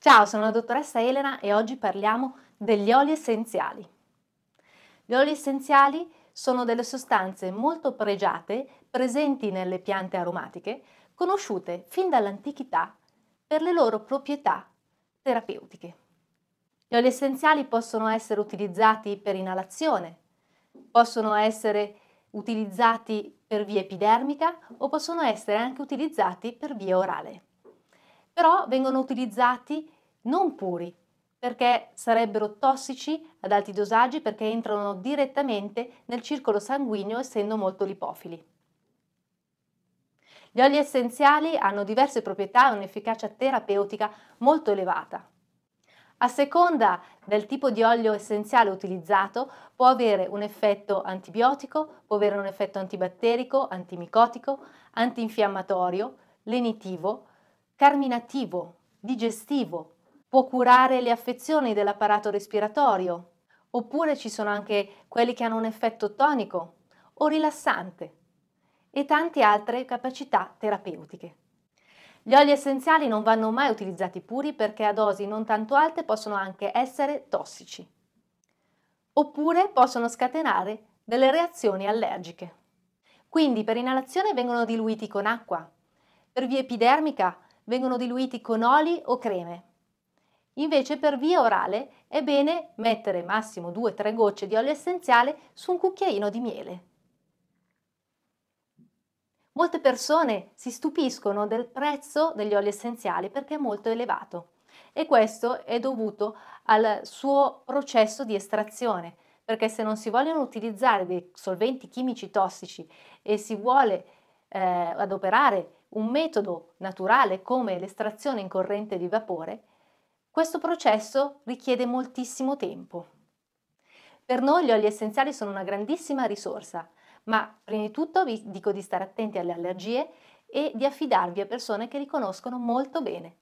Ciao, sono la dottoressa Elena e oggi parliamo degli oli essenziali. Gli oli essenziali sono delle sostanze molto pregiate presenti nelle piante aromatiche, conosciute fin dall'antichità per le loro proprietà terapeutiche. Gli oli essenziali possono essere utilizzati per inalazione, possono essere utilizzati per via epidermica o possono essere anche utilizzati per via orale però vengono utilizzati non puri perché sarebbero tossici ad alti dosaggi perché entrano direttamente nel circolo sanguigno essendo molto lipofili. Gli oli essenziali hanno diverse proprietà e un'efficacia terapeutica molto elevata. A seconda del tipo di olio essenziale utilizzato può avere un effetto antibiotico, può avere un effetto antibatterico, antimicotico, antinfiammatorio, lenitivo, carminativo, digestivo, può curare le affezioni dell'apparato respiratorio, oppure ci sono anche quelli che hanno un effetto tonico o rilassante e tante altre capacità terapeutiche. Gli oli essenziali non vanno mai utilizzati puri perché a dosi non tanto alte possono anche essere tossici, oppure possono scatenare delle reazioni allergiche. Quindi per inalazione vengono diluiti con acqua, per via epidermica vengono diluiti con oli o creme. Invece per via orale è bene mettere massimo 2-3 gocce di olio essenziale su un cucchiaino di miele. Molte persone si stupiscono del prezzo degli oli essenziali perché è molto elevato e questo è dovuto al suo processo di estrazione perché se non si vogliono utilizzare dei solventi chimici tossici e si vuole eh, adoperare un metodo naturale come l'estrazione in corrente di vapore, questo processo richiede moltissimo tempo. Per noi gli oli essenziali sono una grandissima risorsa, ma prima di tutto vi dico di stare attenti alle allergie e di affidarvi a persone che li conoscono molto bene.